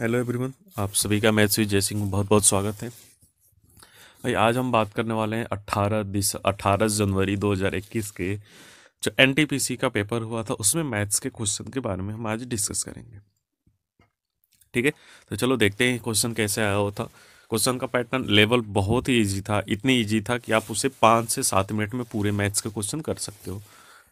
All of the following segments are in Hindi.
हेलो एवरीवन आप सभी का मैं जय सिंह में बहुत बहुत स्वागत है भाई आज हम बात करने वाले हैं 18 दिस 18 जनवरी 2021 के जो एनटीपीसी का पेपर हुआ था उसमें मैथ्स के क्वेश्चन के बारे में हम आज डिस्कस करेंगे ठीक है तो चलो देखते हैं क्वेश्चन कैसे आया हुआ था क्वेश्चन का पैटर्न लेवल बहुत ही ईजी था इतनी ईजी था कि आप उसे पाँच से सात मिनट में पूरे मैथ्स के क्वेश्चन कर सकते हो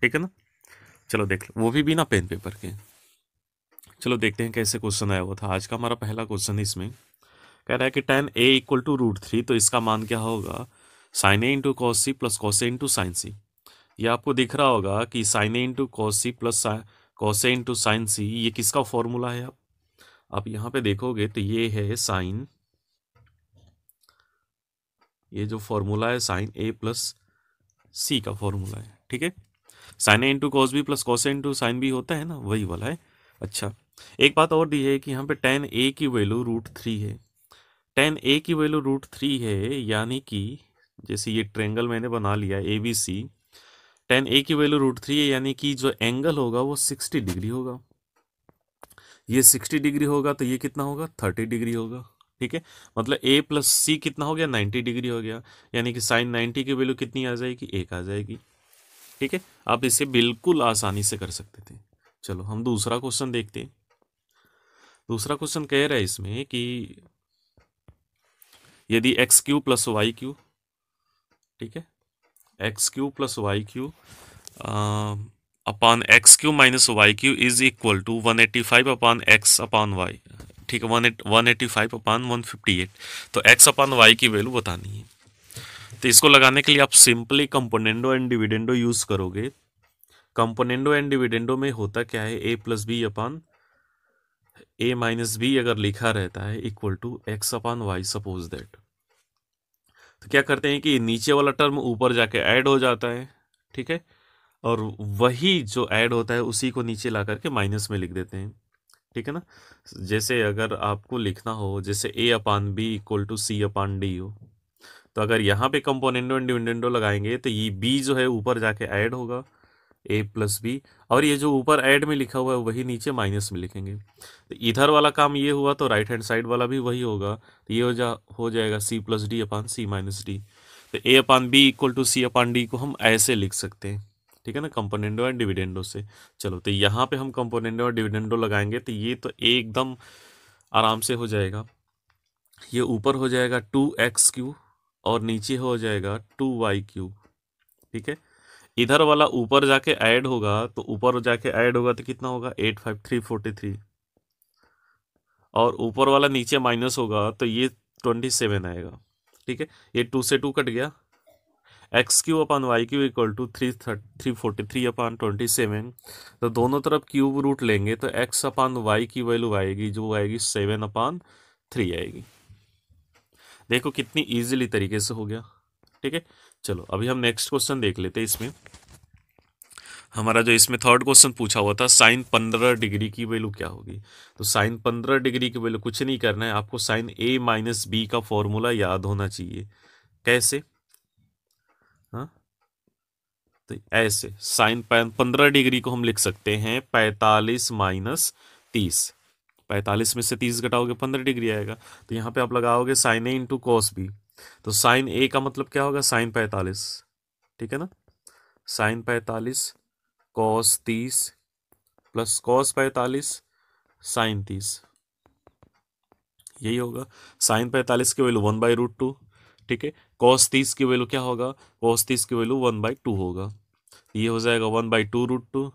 ठीक है ना चलो देख लो वो भी बिना पेन पेपर के चलो देखते हैं कैसे क्वेश्चन आया हुआ था आज का हमारा पहला क्वेश्चन इसमें कह रहा है कि tan A equal to root three तो इसका मान क्या होगा sine A into cos C plus cos A into sine C ये आपको दिख रहा होगा कि sine A into cos C plus cos A into sine C ये किसका फॉर्मूला है आप आप यहाँ पे देखोगे तो ये है साइन ये जो फॉर्मूला है साइन ए प्लस सी का फॉर्मूला है ठीक है sine A into cos B plus cos A into sine B होता है ना वही वाला है अच्छा एक बात और दी है कि यहाँ पे टेन ए की वैल्यू रूट थ्री है टेन ए की वैल्यू रूट थ्री है यानी कि जैसे ये ट्रेंगल मैंने बना लिया A B C ten A की वैल्यू रूट थ्री है यानी कि जो एंगल होगा वो सिक्सटी डिग्री होगा ये सिक्सटी डिग्री होगा तो ये कितना होगा थर्टी डिग्री होगा ठीक है मतलब ए प्लस सी कितना हो गया नाइन्टी डिग्री हो गया यानी कि साइन नाइन्टी की वैल्यू कितनी आ जाएगी एक आ जाएगी ठीक है आप इसे बिल्कुल आसानी से कर सकते थे चलो हम दूसरा क्वेश्चन देखते हैं दूसरा क्वेश्चन कह रहा है इसमें कि यदि X cube plus Y cube ठीक है X cube plus Y cube upon X cube minus Y cube is equal to one eighty five upon X upon Y ठीक है one eight one eighty five upon one fifty eight तो एक्स अपॉन वाई की वैल्यू बतानी है तो इसको लगाने के लिए आप simply componendo and dividendo use करोगे कंपोनेंडो एंड डिविडेंडो में होता क्या है ए plus B upon A minus B अगर लिखा रहता है equal to X upon Y suppose that तो क्या करते हैं कि नीचे वाला टर्म ऊपर जाके ऐड हो जाता है ठीक है और वही जो ऐड होता है उसी को नीचे ला करके माइनस में लिख देते हैं ठीक है ना जैसे अगर आपको लिखना हो जैसे A upon B equal to C upon D हो तो अगर यहाँ पे कंपोनेंडो एंड डिविडेंडो लगाएंगे तो ये बी जो है ऊपर जाके ऐड होगा ए प्लस बी और ये जो ऊपर ऐड में लिखा हुआ है वही नीचे माइनस में लिखेंगे तो इधर वाला काम ये हुआ तो राइट हैंड साइड वाला भी वही होगा तो ये हो जा हो जाएगा C plus D upon C minus D तो A upon B equal to C upon D को हम ऐसे लिख सकते हैं ठीक है ना कंपोनेंडो एंड डिविडेंडो से चलो तो यहाँ पे हम कंपोनेंडो और डिविडेंडो लगाएंगे तो ये तो एकदम आराम से हो जाएगा ये ऊपर हो जाएगा टू एक्स क्यू और नीचे हो जाएगा टू वाई क्यू ठीक है इधर वाला ऊपर जाके ऐड होगा तो ऊपर जाके ऐड होगा तो कितना होगा eight five three forty three और ऊपर वाला नीचे माइनस होगा तो ये ट्वेंटी सेवन आएगा ठीक है ये टू से टू कट गया X cube upon Y cube equal to three thirty three forty three upon twenty seven तो दोनों तरफ क्यूब रूट लेंगे तो एक्स अपान वाई की वैल्यू आएगी जो आएगी सेवन अपान थ्री आएगी देखो कितनी ईजिली तरीके से हो गया ठीक है चलो अभी हम नेक्स्ट क्वेश्चन देख लेते हैं इसमें हमारा जो इसमें थर्ड क्वेश्चन पूछा हुआ था साइन पंद्रह डिग्री की वैल्यू क्या होगी तो साइन पंद्रह डिग्री की वैल्यू कुछ नहीं करना है आपको साइन ए माइनस बी का फॉर्मूला याद होना चाहिए कैसे हाँ तो ऐसे साइन पंद्रह डिग्री को हम लिख सकते हैं पैंतालीस माइनस तीस पैंतालीस में से तीस घटाओगे पंद्रह डिग्री आएगा तो यहाँ पे आप लगाओगे sine A into cos B तो साइन ए का मतलब क्या होगा साइन पैंतालीस ठीक है ना साइन पैंतालीस कॉस तीस प्लस कॉस पैंतालीस साइन तीस यही होगा साइन पैंतालीस की value one by root two ठीक है कॉस तीस की वैल्यू क्या होगा कॉस तीस की वैल्यू वन बाई टू होगा ये हो जाएगा one by two root two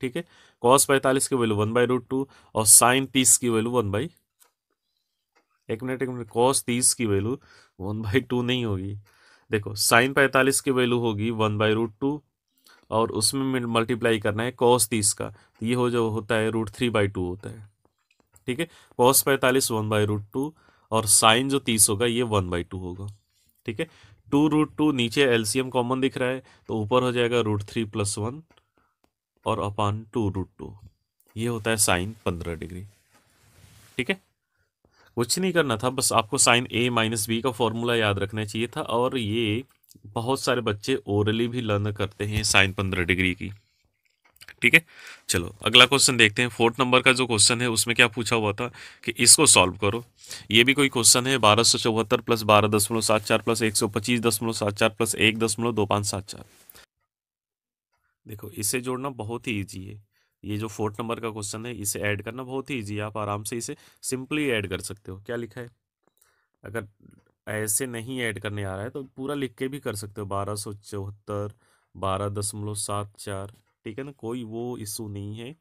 ठीक है कॉस पैंतालीस की value one by root two और साइन तीस की वैल्यू वन बाई एक मिनट एक मिनट कॉस तीस की वैल्यू वन बाई टू नहीं होगी देखो साइन पैंतालीस की वैल्यू होगी वन बाई रूट टू और उसमें मल्टीप्लाई करना है कॉस तीस का तो ये हो जो होता है रूट थ्री बाई टू होता है ठीक है कॉस पैंतालीस वन बाई रूट टू और साइन जो तीस होगा ये वन बाई टू होगा ठीक है टू रूट टू नीचे एलसीएम कॉमन दिख रहा है तो ऊपर हो जाएगा रूट थ्री प्लस वन और अपान टू रूट टू ये होता है साइन पंद्रह डिग्री ठीक है कुछ नहीं करना था बस आपको साइन ए माइनस बी का फॉर्मूला याद रखना चाहिए था और ये बहुत सारे बच्चे ओरली भी लर्न करते हैं साइन पंद्रह डिग्री की ठीक है चलो अगला क्वेश्चन देखते हैं फोर्थ नंबर का जो क्वेश्चन है उसमें क्या पूछा हुआ था कि इसको सॉल्व करो ये भी कोई क्वेश्चन है बारह सौ चौहत्तर प्लस बारह दशमलव सात चार प्लस एक सौ पच्चीस दशमलव सात चार प्लस एक दशमलव दो पाँच सात चार देखो इसे जोड़ना बहुत ही ईजी है ये जो फोर्थ नंबर का क्वेश्चन है इसे ऐड करना बहुत ही ईजी है आप आराम से इसे सिंपली ऐड कर सकते हो क्या लिखा है अगर ऐसे नहीं ऐड करने आ रहा है तो पूरा लिख के भी कर सकते हो बारह सौ चौहत्तर बारह दशमलव सात चार ठीक है ना कोई वो इशू नहीं है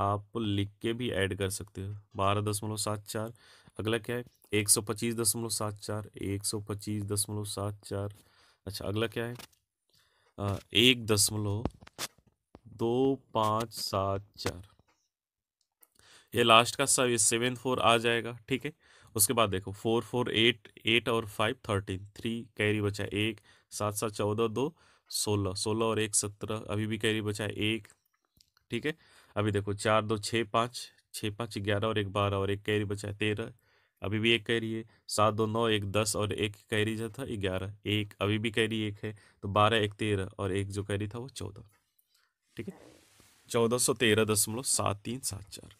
आप लिख के भी ऐड कर सकते हो बारह दशमलव सात चार अगला क्या है एक सौ पच्चीस दशमलव सात चार एक सौ पच्चीस दशमलव सात चार अच्छा अगला क्या है आ, एक दशमलव दो पाँच सात चार ये लास्ट का सब ये सेवन फोर आ जाएगा ठीक है उसके बाद देखो फोर फोर एट एट और फाइव थर्टीन थ्री कैरी बचा एक सात सात चौदह दो सोलह सोलह और एक सत्रह अभी भी कैरी बचा एक ठीक है अभी देखो चार दो छः पाँच छः पाँच ग्यारह और एक बारह और एक कैरी बचा है तेरह अभी भी एक कैरी है सात दो नौ एक दस और एक कैरी जो था ग्यारह एक अभी भी कैरी एक है तो बारह एक तेरह और एक जो कैरी था वो चौदह ठीक है चौदह सौ तेरह दशमलव सात तीन सात चार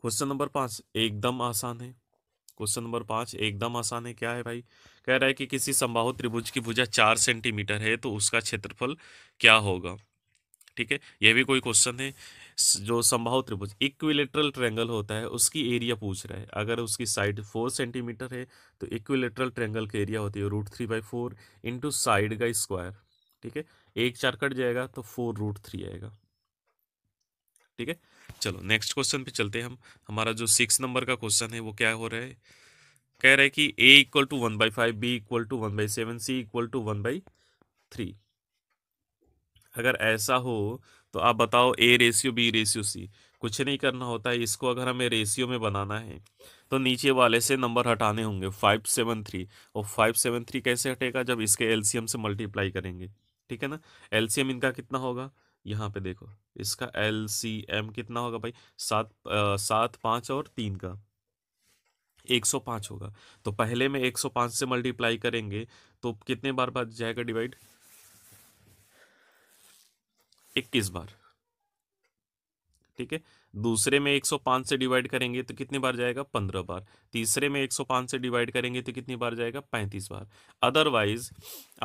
क्वेश्चन नंबर पांच एकदम आसान है क्वेश्चन नंबर पांच एकदम आसान है क्या है भाई कह रहा है कि किसी संभावित त्रिभुज की भुजा चार सेंटीमीटर है तो उसका क्षेत्रफल क्या होगा ठीक है यह भी कोई क्वेश्चन है जो संभाव त्रिभुज इक्विलेटरल ट्रेंगल होता है उसकी एरिया पूछ रहा है अगर उसकी साइड फोर सेंटीमीटर है तो इक्विलेटरल ट्रेंगल की एरिया होती है root three by four into side का स्क्वायर ठीक है एक चार कट जाएगा तो फोर रूट थ्री आएगा ठीक है चलो नेक्स्ट क्वेश्चन पे चलते हैं हम हमारा जो सिक्स नंबर का क्वेश्चन है वो क्या हो रहा है कह रहा है कि A equal to one by five B equal to one by seven C equal to one by three अगर ऐसा हो तो आप बताओ A ratio B ratio C कुछ नहीं करना होता है इसको अगर हमें रेशियो में बनाना है तो नीचे वाले से नंबर हटाने होंगे फाइव सेवन थ्री और फाइव सेवन थ्री कैसे हटेगा जब इसके एलसीएम से मल्टीप्लाई करेंगे ठीक है ना एलसीएम इनका कितना होगा यहाँ पे देखो इसका एल कितना होगा भाई सात सात पाँच और तीन का एक सौ पाँच होगा तो पहले में एक सौ पाँच से मल्टीप्लाई करेंगे तो कितने बार बाद जाएगा डिवाइड इक्कीस बार ठीक है दूसरे में 105 से डिवाइड करेंगे तो कितनी बार जाएगा 15 बार तीसरे में 105 से डिवाइड करेंगे तो कितनी बार जाएगा 35 बार अदरवाइज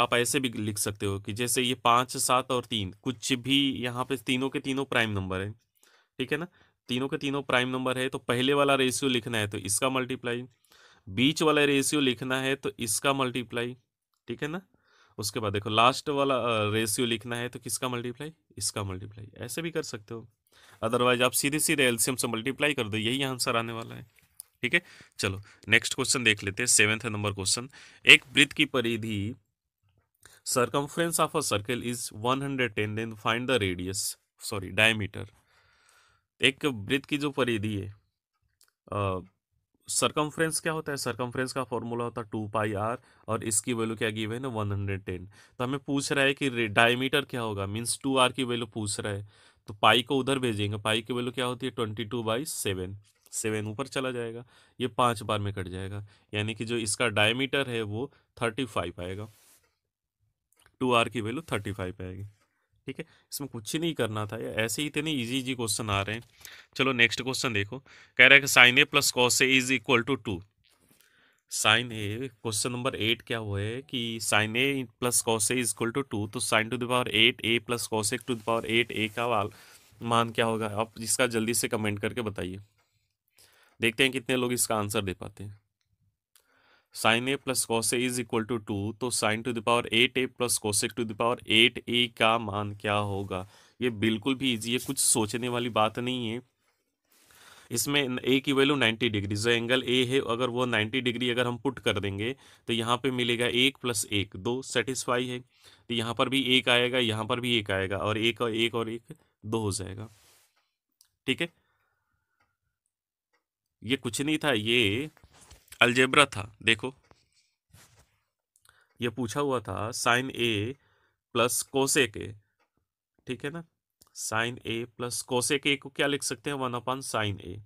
आप ऐसे भी लिख सकते हो कि जैसे ये पाँच सात और तीन कुछ भी यहाँ पे तीनों के तीनों प्राइम नंबर है ठीक है ना तीनों के तीनों प्राइम नंबर है तो पहले वाला रेशियो लिखना है तो इसका मल्टीप्लाई बीच वाला रेशियो लिखना है तो इसका मल्टीप्लाई ठीक है ना उसके बाद देखो लास्ट वाला रेशियो लिखना है तो किसका मल्टीप्लाई इसका मल्टीप्लाई ऐसे भी कर सकते हो अदरवाइज आप सीधे सीधे एल्सियम से मल्टीप्लाई कर दो यही आंसर आने वाला है ठीक है चलो नेक्स्ट क्वेश्चन देख लेते हैं सेवेंथ नंबर क्वेश्चन एक वृत्त की परिधि circumference of a circle is 110 then find the radius sorry diameter एक वृत्त की जो परिधि है सरकमफ्रेंस क्या होता है सरकमफ्रेंस का फॉर्मूला होता है टू पाई आर और इसकी वैल्यू क्या गिवन है वन हंड्रेड टेन तो हमें पूछ रहा है कि डायमीटर क्या होगा मीन्स टू आर की वैल्यू पूछ रहा है तो पाई को उधर भेजेंगे पाई की वैल्यू क्या होती है twenty two by seven seven ऊपर चला जाएगा ये पाँच बार में कट जाएगा यानी कि जो इसका डायमीटर है वो थर्टी फाइव आएगा टू आर की वैल्यू थर्टी फाइव आएगी ठीक है इसमें कुछ ही नहीं करना था ऐसे ही इतने इजी इजी क्वेश्चन आ रहे हैं चलो नेक्स्ट क्वेश्चन देखो कह रहा है कि sine A plus cos A is equal to two sine A question number eight क्या हुआ है कि sine A plus cos A equal to two तो sine to the power eight A plus cos A to the power eight A का वाल मान क्या होगा आप इसका जल्दी से कमेंट करके बताइए देखते हैं कितने लोग इसका आंसर दे पाते हैं sine A plus cos A is equal to two तो sine to the power eight A plus cosec to the power eight A का मान क्या होगा ये बिल्कुल भी ईजी है कुछ सोचने वाली बात नहीं है इसमें ए की वैल्यू 90 डिग्री जो एंगल ए है अगर वो 90 डिग्री अगर हम पुट कर देंगे तो यहाँ पे मिलेगा एक प्लस एक दो सेटिस्फाई है तो यहाँ पर भी एक आएगा यहाँ पर भी एक आएगा और एक और एक और एक दो हो जाएगा ठीक है ये कुछ नहीं था ये अलजेब्रा था देखो ये पूछा हुआ था साइन ए प्लस कोसे के ठीक है ना sine A plus cosec A को क्या लिख सकते हैं one upon sine A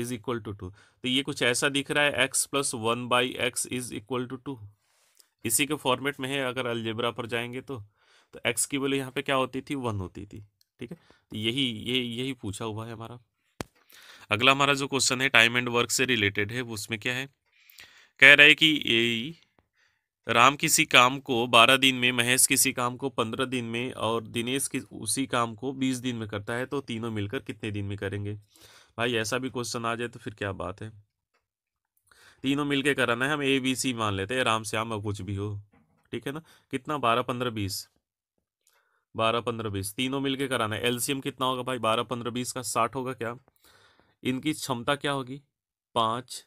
is equal to two तो ये कुछ ऐसा दिख रहा है x plus one by x is equal to two इसी के फॉर्मेट में है अगर अलजेब्रा पर जाएंगे तो तो एक्स की वैल्यू यहाँ पे क्या होती थी वन होती थी ठीक है तो यही ये यही पूछा हुआ है हमारा अगला हमारा जो क्वेश्चन है टाइम एंड वर्क से रिलेटेड है उसमें क्या है कह रहा है कि ए राम किसी काम को बारह दिन में महेश किसी काम को पंद्रह दिन में और दिनेश किस उसी काम को बीस दिन में करता है तो तीनों मिलकर कितने दिन में करेंगे भाई ऐसा भी क्वेश्चन आ जाए तो फिर क्या बात है तीनों मिलकर कराना है हम ए बी सी मान लेते हैं राम श्याम और कुछ भी हो ठीक है ना कितना बारह पंद्रह बीस बारह पंद्रह बीस तीनों मिलके कराना है एलसीएम कितना होगा भाई बारह पंद्रह बीस का साठ होगा क्या इनकी क्षमता क्या होगी पाँच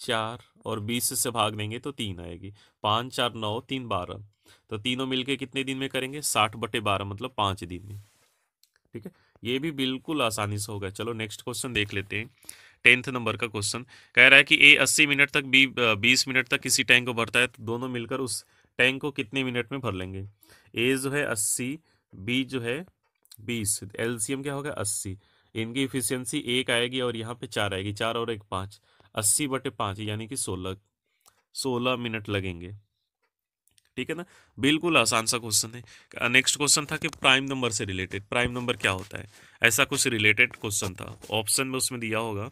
चार और बीस से भाग देंगे तो तीन आएगी पाँच चार नौ तीन बारह तो तीनों मिलके कितने दिन में करेंगे साठ बटे बारह मतलब पाँच दिन में ठीक है ये भी बिल्कुल आसानी से होगा चलो नेक्स्ट क्वेश्चन देख लेते हैं टेंथ नंबर का क्वेश्चन कह रहा है कि ए अस्सी मिनट तक बी बीस मिनट तक किसी टैंक को भरता है तो दोनों मिलकर उस टैंक को कितने मिनट में भर लेंगे ए जो है अस्सी बी जो है बीस एल्सियम क्या होगा अस्सी इनकी इफिशियंसी एक आएगी और यहाँ पे चार आएगी चार और एक पाँच अस्सी बटे पाँच यानी कि सोलह सोलह मिनट लगेंगे ठीक है ना बिल्कुल आसान सा क्वेश्चन है नेक्स्ट क्वेश्चन था कि प्राइम नंबर से रिलेटेड प्राइम नंबर क्या होता है ऐसा कुछ रिलेटेड क्वेश्चन था ऑप्शन में उसमें दिया होगा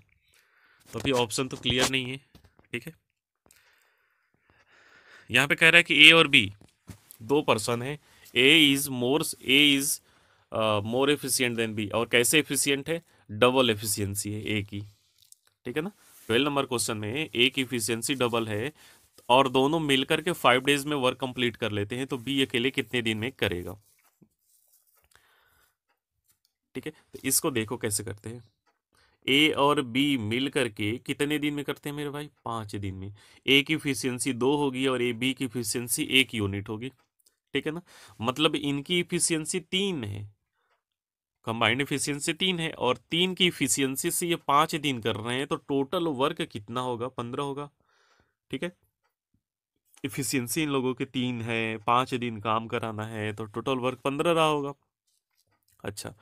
तो अभी ऑप्शन तो क्लियर नहीं है ठीक है यहाँ पे कह रहा है कि ए और बी दो पर्सन है A is more A is more efficient than B और कैसे एफिशियंट है डबल एफिशियंसी है ए की ठीक है ना ट्वेल्व नंबर क्वेश्चन में एक इफिशियंसी डबल है और दोनों मिलकर के फाइव डेज में वर्क कंप्लीट कर लेते हैं तो बी अकेले कितने दिन में करेगा ठीक है तो इसको देखो कैसे करते हैं ए और बी मिल करके कितने दिन में करते हैं मेरे भाई पांच दिन में ए की इफिशियंसी दो होगी और ए बी की इफिशियंसी एक यूनिट होगी ठीक है ना मतलब इनकी इफिशियंसी तीन है कंबाइंड इफिशियंसी तीन है और तीन की इफिशियंसी से ये पांच दिन कर रहे हैं तो टोटल वर्क कितना होगा पंद्रह होगा ठीक है इफिशियंसी इन लोगों के तीन है पांच दिन काम कराना है तो टोटल वर्क पंद्रह रहा होगा अच्छा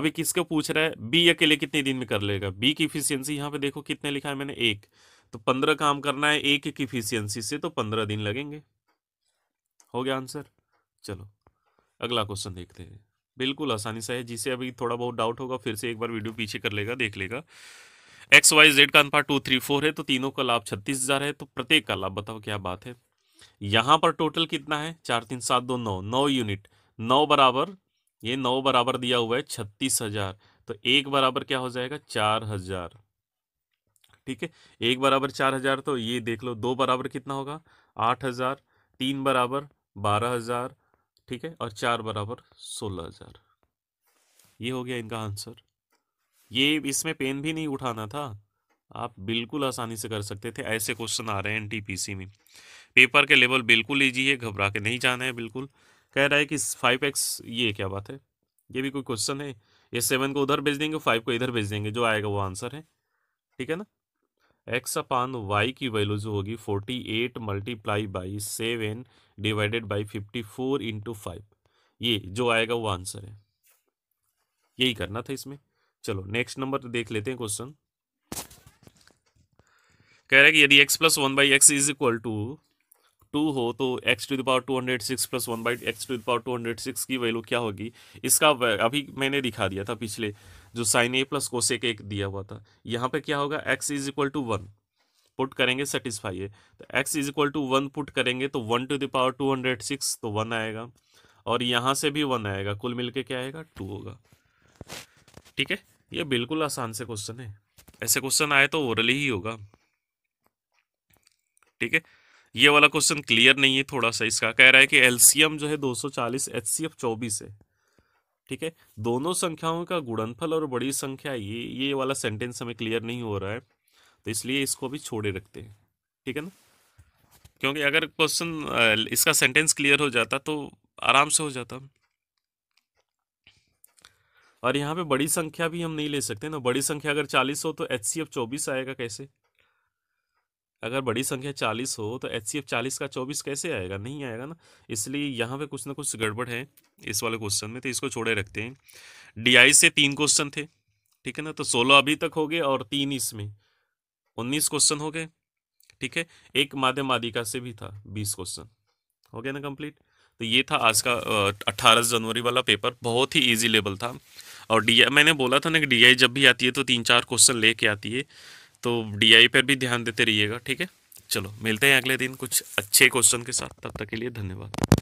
अभी किसको पूछ रहा है बी अकेले कितने दिन में कर लेगा बी की इफिशियंसी यहाँ पे देखो कितने लिखा है मैंने एक तो पंद्रह काम करना है एक की इफिशियंसी से तो पंद्रह दिन लगेंगे हो गया आंसर चलो अगला क्वेश्चन देखते हैं बिल्कुल आसानी से है जिसे अभी थोड़ा बहुत डाउट होगा फिर से एक बार वीडियो पीछे कर लेगा देख लेगा एक्स वाई जेड का अनुपात टू थ्री फोर है तो तीनों का लाभ छत्तीस हज़ार है तो प्रत्येक का लाभ बताओ क्या बात है यहाँ पर टोटल कितना है चार तीन सात दो नौ नौ यूनिट नौ बराबर ये नौ बराबर दिया हुआ है छत्तीस हज़ार तो एक बराबर क्या हो जाएगा चार हज़ार ठीक है एक बराबर चार हज़ार तो ये देख लो दो बराबर कितना होगा आठ हज़ार तीन बराबर बारह हज़ार ठीक है और चार बराबर सोलह हजार ये हो गया इनका आंसर ये इसमें पेन भी नहीं उठाना था आप बिल्कुल आसानी से कर सकते थे ऐसे क्वेश्चन आ रहे हैं एनटीपीसी में पेपर के लेवल बिल्कुल लीजिए घबरा के नहीं जाना है बिल्कुल कह रहा है कि फाइव एक्स ये क्या बात है ये भी कोई क्वेश्चन है ये सेवन को उधर भेज देंगे फाइव को इधर भेज देंगे जो आएगा वो आंसर है ठीक है ना एक्स अपान वाई की वैल्यू जो होगी forty eight multiply by seven divided by fifty four into five ये जो आएगा वो आंसर है यही करना था इसमें चलो नेक्स्ट नंबर देख लेते हैं क्वेश्चन कह रहा है कि यदि x plus one by x is equal to two हो तो x to the power two hundred six plus one by x to the power two hundred six की वैल्यू क्या होगी इसका अभी मैंने दिखा दिया था पिछले जो साइन ए प्लस कोसे के एक दिया हुआ था यहाँ पे क्या होगा x is equal to one put करेंगे सेटिस्फाई है तो x is equal to one put करेंगे तो one to the power two hundred six तो वन आएगा और यहाँ से भी वन आएगा कुल मिलके क्या आएगा टू होगा ठीक है ये बिल्कुल आसान से क्वेश्चन है ऐसे क्वेश्चन आए तो ओरली ही होगा ठीक है ये वाला क्वेश्चन क्लियर नहीं है थोड़ा सा इसका कह रहा है कि एलसीएम जो है 240 चालीस चौबीस है ठीक है दोनों संख्याओं का गुणनफल और बड़ी संख्या ये ये वाला सेंटेंस हमें क्लियर नहीं हो रहा है तो इसलिए इसको भी छोड़े रखते हैं ठीक है ना क्योंकि अगर क्वेश्चन इसका सेंटेंस क्लियर हो जाता तो आराम से हो जाता और यहाँ पे बड़ी संख्या भी हम नहीं ले सकते ना बड़ी संख्या अगर चालीस हो तो एच सी एफ चौबीस आएगा कैसे अगर बड़ी संख्या चालीस हो तो एच सी एफ चालीस का चौबीस कैसे आएगा नहीं आएगा ना इसलिए यहाँ पे कुछ ना कुछ गड़बड़ है इस वाले क्वेश्चन में तो इसको छोड़े रखते हैं डी से तीन क्वेश्चन थे ठीक है ना तो सोलह अभी तक हो गए और तीन इसमें उन्नीस क्वेश्चन हो गए ठीक है एक आदिका से भी था बीस क्वेश्चन हो गया ना कंप्लीट तो ये था आज का अट्ठारह जनवरी वाला पेपर बहुत ही ईजी लेवल था और डी मैंने बोला था ना कि डी जब भी आती है तो तीन चार क्वेश्चन लेके आती है तो डी पर भी ध्यान देते रहिएगा ठीक है चलो मिलते हैं अगले दिन कुछ अच्छे क्वेश्चन के साथ तब तक के लिए धन्यवाद